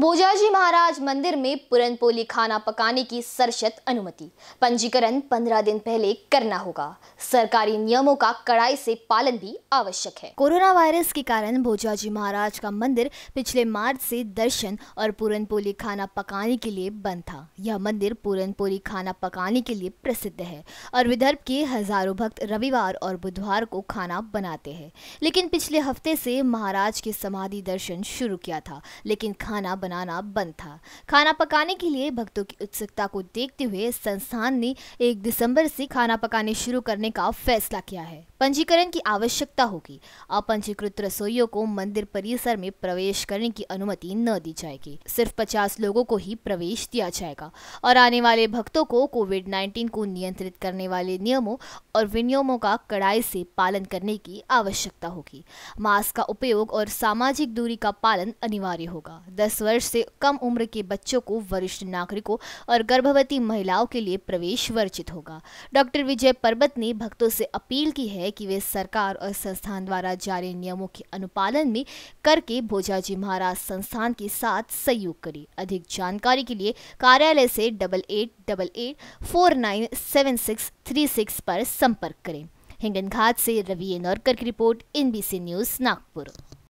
भोजाजी महाराज मंदिर में पुरनपोली खाना पकाने की सरशत अनुमति पंजीकरण पंद्रह दिन पहले करना होगा सरकारी नियमों का कड़ाई से पालन भी आवश्यक है कोरोना वायरस के कारण भोजाजी महाराज का मंदिर पिछले मार्च से दर्शन और पुरनपोली खाना पकाने के लिए बंद था यह मंदिर पूरनपोली खाना पकाने के लिए प्रसिद्ध है और विदर्भ के हजारों भक्त रविवार और बुधवार को खाना बनाते हैं लेकिन पिछले हफ्ते से महाराज के समाधि दर्शन शुरू किया था लेकिन खाना बनाना बंद था खाना पकाने के लिए भक्तों की उत्सुकता को देखते हुए संस्थान ने एक दिसंबर से खाना पकाने शुरू करने का फैसला किया है पंजीकरण की आवश्यकता होगी अपंजीकृत रसोइयों को मंदिर परिसर में प्रवेश करने की अनुमति न दी जाएगी सिर्फ पचास लोगों को ही प्रवेश दिया जाएगा और आने वाले भक्तों को कोविड नाइन्टीन को नियंत्रित करने वाले नियमों और विनियमों का कड़ाई से पालन करने की आवश्यकता होगी मास्क का उपयोग और सामाजिक दूरी का पालन अनिवार्य होगा दस वर्ष से कम उम्र के बच्चों को वरिष्ठ नागरिकों और गर्भवती महिलाओं के लिए प्रवेश वर्जित होगा डॉक्टर विजय पर्वत ने भक्तों से अपील की है कि वे सरकार और संस्थान द्वारा जारी नियमों के अनुपालन में करके भोजाजी महाराज संस्थान के साथ सहयोग करें अधिक जानकारी के लिए कार्यालय से double eight double eight four nine seven six three six पर संपर्क करें हिंगन घाट से रवि नौरकर की रिपोर्ट एनबीसी न्यूज़ नागपुर